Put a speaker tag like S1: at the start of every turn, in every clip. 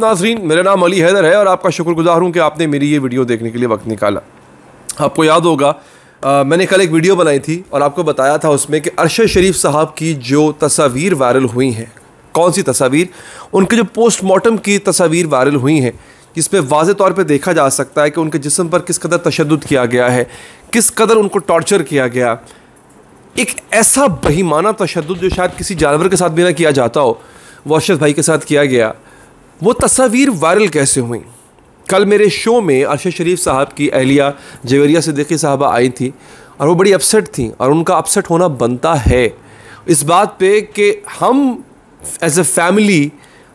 S1: नाजरीन मेरा नाम अली हैदर है और आपका शुक्रगुजार हूँ कि आपने मेरी ये वीडियो देखने के लिए वक्त निकाला आपको याद होगा आ, मैंने कल एक वीडियो बनाई थी और आपको बताया था उसमें कि अरशद शरीफ साहब की जो तस्वीर वायरल हुई हैं कौन सी तस्वीर उनके जो पोस्टमार्टम की तस्वीर वायरल हुई हैं जिसमें वाज तौर पर देखा जा सकता है कि उनके जिसम पर किस कदर तशद किया गया है किस कदर उनको टॉर्चर किया गया एक ऐसा बहीमाना तशद जो शायद किसी जानवर के साथ भी ना किया जाता हो वो अरशद भाई के साथ किया गया वो तस्वीर वायरल कैसे हुई कल मेरे शो में अरशद शरीफ साहब की अहलिया जवेरिया सिद्दीकी साहबा आई थी और वो बड़ी अपसेट थी और उनका अपसेट होना बनता है इस बात पे कि हम एज ए फैमिली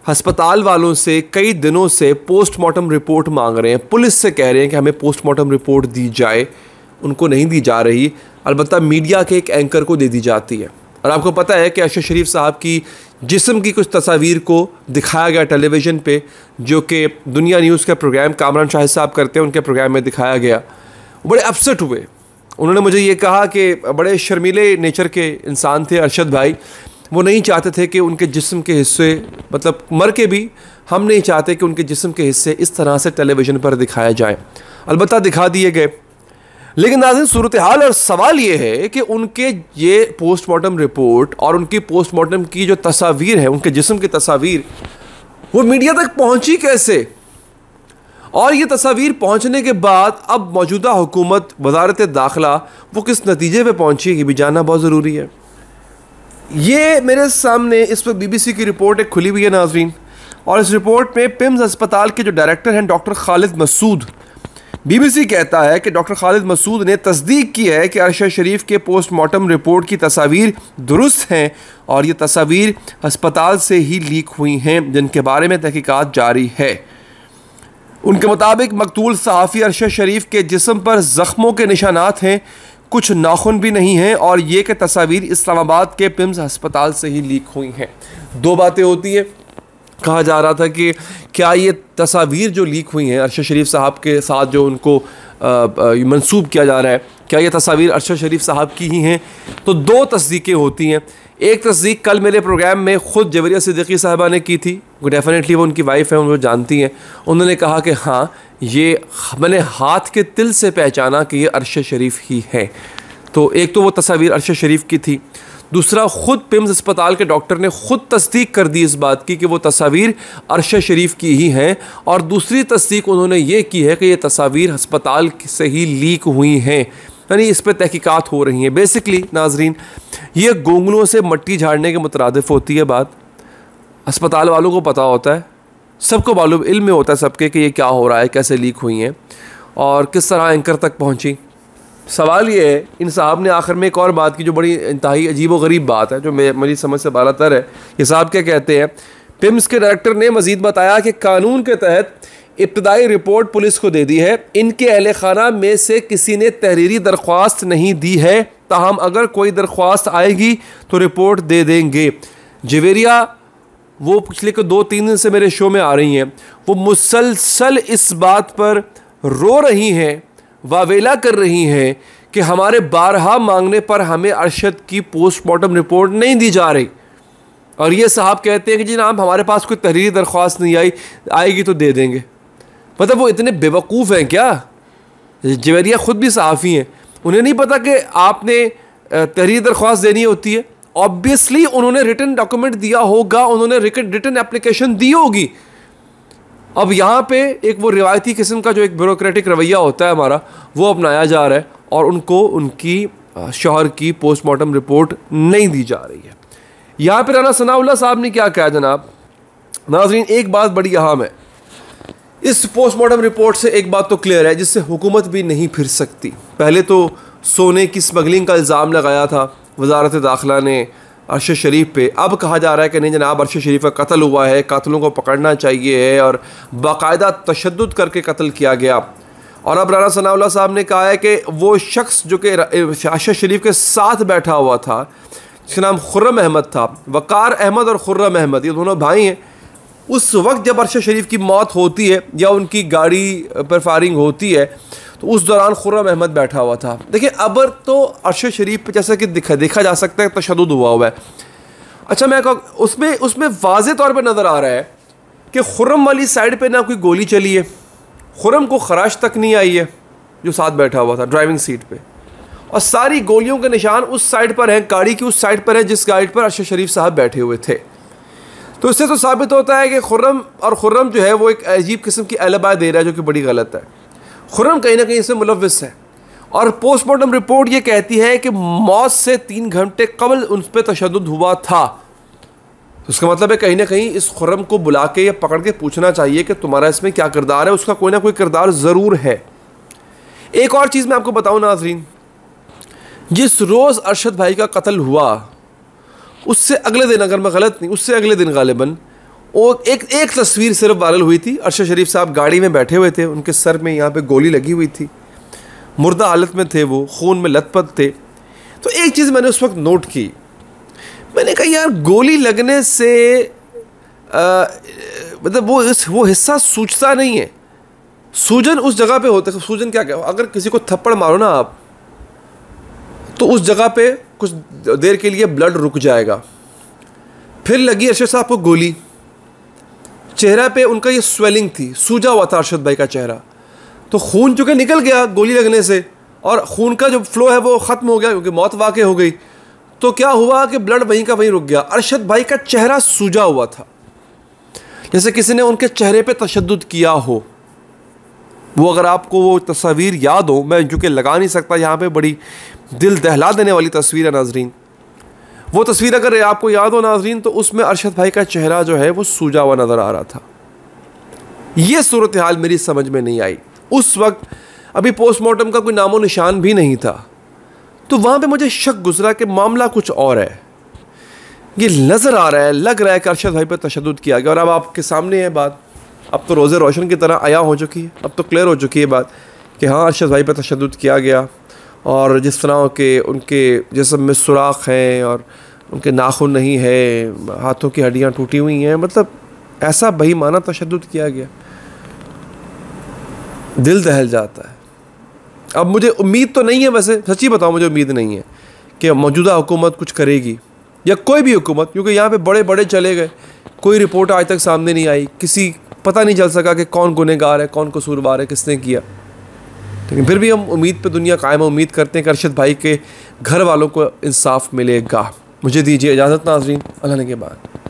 S1: हस्पताल वालों से कई दिनों से पोस्टमार्टम रिपोर्ट मांग रहे हैं पुलिस से कह रहे हैं कि हमें पोस्टमार्टम रिपोर्ट दी जाए उनको नहीं दी जा रही अलबत्त मीडिया के एक एंकर को दे दी जाती है और आपको पता है कि अरशद शरीफ साहब की जिसम की कुछ तस्वीर को दिखाया गया टेलीविज़न पे जो कि दुनिया न्यूज़ का प्रोग्राम कामरान शाहिद साहब करते हैं उनके प्रोग्राम में दिखाया गया बड़े अपसेट हुए उन्होंने मुझे ये कहा कि बड़े शर्मीले नेचर के इंसान थे अरशद भाई वो नहीं चाहते थे कि उनके जिस्म के हिस्से मतलब मर के भी हम नहीं चाहते कि उनके जिस्म के हिस्से इस तरह से टेलीविज़न पर दिखाया जाए अलबत् दिखा दिए गए लेकिन नाजिन सूरत हाल और सवाल ये है कि उनके ये पोस्टमार्टम रिपोर्ट और उनकी पोस्टमार्टम की जो तस्वीर है उनके जिसम की तस्वीर वो मीडिया तक पहुंची कैसे और ये तस्वीर पहुंचने के बाद अब मौजूदा हुकूमत वजारत दाखिला वो किस नतीजे पे पहुंची ये भी जानना बहुत ज़रूरी है ये मेरे सामने इस पर बीबीसी की रिपोर्ट एक खुली हुई है नाजरीन और इस रिपोर्ट में पिम्स अस्पताल के जो डायरेक्टर हैं डॉक्टर खालिद मसूद बीबीसी कहता है कि डॉक्टर खालिद मसूद ने तस्दीक की है कि अरशद शरीफ के पोस्टमार्टम रिपोर्ट की तस्वीर दुरुस्त हैं और ये तस्वीर अस्पताल से ही लीक हुई हैं जिनके बारे में तहकीक़ात जारी है उनके मुताबिक मकतूल सहाफ़ी अरशद शरीफ के जिसम पर ज़ख्मों के निशानात हैं कुछ नाखून भी नहीं हैं और ये कि तस्वीर इस्लामाबाद के पिम्स अस्पताल से ही लीक हुई हैं दो बातें होती हैं कहा जा रहा था कि क्या ये तस्वीर जो लीक हुई हैं अरशद शरीफ साहब के साथ जो उनको मनसूब किया जा रहा है क्या ये तस्वीर अरशद शरीफ साहब की ही हैं तो दो तस्दीकें होती हैं एक तस्दीक कल मेरे प्रोग्राम में ख़ुद जवरिया सिद्दीकी साहबा ने की थी डेफ़िनेटली वो उनकी वाइफ है उनको जानती हैं उन्होंने कहा कि हाँ ये मैंने हाथ के तिल से पहचाना कि ये अरशद शरीफ ही है तो एक तो वो तस्वीर अरशद शरीफ की थी दूसरा ख़ुद पिम्स अस्पताल के डॉक्टर ने ख़ुद तस्दीक कर दी इस बात की कि वो तस्वीर अरशद शरीफ की ही हैं और दूसरी तस्दीक उन्होंने ये की है कि ये तस्वीर हस्पताल से ही लीक हुई हैं यानी इस पर तहकीकत हो रही हैं बेसिकली नाजरीन ये गोंगलों से मट्टी झाड़ने के मुतरदफ़ होती है बात अस्पताल वालों को पता होता है सबको मालूम इल्म में होता है सबके कि ये क्या हो रहा है कैसे लीक हुई हैं और किस तरह एंकर तक पहुँची सवाल ये है इन साहब ने आखिर में एक और बात की जो बड़ी इंतहाई अजीब व गरीब बात है जो मेरी समझ से बारह तर है ये साहब क्या कहते हैं पिम्स के डायरेक्टर ने मजीद बताया कि कानून के तहत इब्तदाई रिपोर्ट पुलिस को दे दी है इनके अहल खाना में से किसी ने तहरीरी दरख्वास्त नहीं दी है ताहम अगर कोई दरख्वास्त आएगी तो रिपोर्ट दे देंगे जवेरिया वो पिछले को दो तीन दिन से मेरे शो में आ रही हैं वो मुसलसल इस बात पर रो रही हैं वावेला कर रही हैं कि हमारे बारहा मांगने पर हमें अरशद की पोस्टमार्टम रिपोर्ट नहीं दी जा रही और ये साहब कहते हैं कि जी नाम हमारे पास कोई तहरीरी दरख्वास्त नहीं आई आएगी तो दे देंगे मतलब वो इतने बेवकूफ़ हैं क्या जवेरिया ख़ुद भी सहाफ़ी हैं उन्हें नहीं पता कि आपने तहरीरी दरख्वास्त देनी होती है ऑब्वियसली उन्होंने रिटर्न डॉक्यूमेंट दिया होगा उन्होंने रिटर्न एप्लीकेशन दी होगी अब यहाँ पे एक वो रिवायती किस्म का जो एक ब्यूरोक्रेटिक रवैया होता है हमारा वो अपनाया जा रहा है और उनको उनकी शोहर की पोस्टमार्टम रिपोर्ट नहीं दी जा रही है यहाँ पर राना सनाउल्ला साहब ने क्या कहा जनाब नाजरीन एक बात बड़ी अहम है इस पोस्टमार्टम रिपोर्ट से एक बात तो क्लियर है जिससे हुकूमत भी नहीं फिर सकती पहले तो सोने की स्मगलिंग का इल्ज़ाम लगाया था वजारत दाखिला ने अरश शरीफ पे अब कहा जा रहा है कि नहीं जनाब अरश शरीफ का कत्ल हुआ है कतलों को पकड़ना चाहिए है और बाकायदा तशद करके कत्ल किया गया और अब राना सनाउल्ला साहब ने कहा है कि वो शख्स जो कि अरश शरीफ के साथ बैठा हुआ था जिसका नाम खुर्रम अहमद था वक़ार अहमद और खुर्रम अहमद ये दोनों भाई हैं उस वक्त जब अरशद शरीफ की मौत होती है या उनकी गाड़ी पर फायरिंग होती है तो उस दौरान खुर्रम अहमद बैठा हुआ था देखिए अबर तो अरशद शरीफ पर जैसा कि दिखा देखा जा सकता है तशद हुआ हुआ है अच्छा मैं उसमें उसमें वाज तौर पर नज़र आ रहा है कि खुर्रम वाली साइड पर ना कोई गोली चली है खुर्रम को खराश तक नहीं आई है जो साथ बैठा हुआ था ड्राइविंग सीट पर और सारी गोलियों के निशान उस साइड पर हैं गाड़ी की उस साइड पर हैं जिस गाइड पर अरशद शरीफ साहब बैठे हुए थे तो इससे तो साबित होता है कि खुर्रम और खुर्रम जो है वो एक अजीब किस्म की अलबा दे रहा है जो कि बड़ी गलत है खुर्रम कहीं ना कहीं इसमें मुलविस है और पोस्टमार्टम रिपोर्ट ये कहती है कि मौत से तीन घंटे कबल उन पर तशद हुआ था उसका मतलब है कहीं ना कहीं इस खुरम को बुला के या पकड़ के पूछना चाहिए कि तुम्हारा इसमें क्या किरदार है उसका कोई ना कोई किरदार ज़रूर है एक और चीज़ मैं आपको बताऊँ नाजरीन जिस रोज़ अरशद भाई का कत्ल हुआ उससे अगले दिन अगर मैं गलत नहीं उससे अगले दिन गालिबा वो एक एक तस्वीर सिर्फ वायरल हुई थी अरशद शरीफ साहब गाड़ी में बैठे हुए थे उनके सर में यहाँ पे गोली लगी हुई थी मुर्दा हालत में थे वो खून में लतपत थे तो एक चीज़ मैंने उस वक्त नोट की मैंने कहा यार गोली लगने से मतलब वो इस वो हिस्सा सूझता नहीं है सूजन उस जगह पे होता है सूजन क्या क्या अगर किसी को थप्पड़ मारो ना आप तो उस जगह पे कुछ देर के लिए ब्लड रुक जाएगा फिर लगी अरशद साहब को गोली चेहरा पे उनका ये स्वेलिंग थी सूजा हुआ था अरशद भाई का चेहरा तो खून चूँकि निकल गया गोली लगने से और खून का जो फ्लो है वो ख़त्म हो गया क्योंकि मौत वाक़ हो गई तो क्या हुआ कि ब्लड वहीं का वहीं रुक गया अरशद भाई का चेहरा सूजा हुआ था जैसे किसी ने उनके चेहरे पे तशद किया हो वो अगर आपको वो तस्वीर याद हो मैं चूँकि लगा नहीं सकता यहाँ पे बड़ी दिल दहला देने वाली तस्वीर है नाजरीन वो तस्वीर अगर आपको याद हो नाजरीन तो उसमें अरशद भाई का चेहरा जो है वो सूजा हुआ नज़र आ रहा था ये सूरत हाल मेरी समझ में नहीं आई उस वक्त अभी पोस्टमार्टम का कोई नामो निशान भी नहीं था तो वहाँ पे मुझे शक गुजरा कि मामला कुछ और है ये नज़र आ रहा है लग रहा है कि अरशद भाई पर तशद किया गया और अब आपके सामने है बात अब तो रोज़े रोशन की तरह आया हो चुकी है अब तो क्लियर हो चुकी है बात कि हाँ अरशद भाई पर तशद किया गया और जिस तरह के उनके जिसम में सुराख हैं और उनके नाखून नहीं है हाथों की हड्डियाँ टूटी हुई हैं मतलब ऐसा बहीमाना तशद किया गया दिल दहल जाता है अब मुझे उम्मीद तो नहीं है वैसे सच्ची बताओ मुझे उम्मीद नहीं है कि मौजूदा हुकूमत कुछ करेगी या कोई भी हुकूमत क्योंकि यहाँ पे बड़े बड़े चले गए कोई रिपोर्ट आज तक सामने नहीं आई किसी पता नहीं चल सका कि कौन गुनहगार है कौन कसूरवार है किसने किया लेकिन फिर भी हम उम्मीद पे दुनिया कायम है उम्मीद करते हैं कि अरशद भाई के घर वालों को इंसाफ मिलेगा मुझे दीजिए इजाज़त नाजरीन अल्लाह के बाद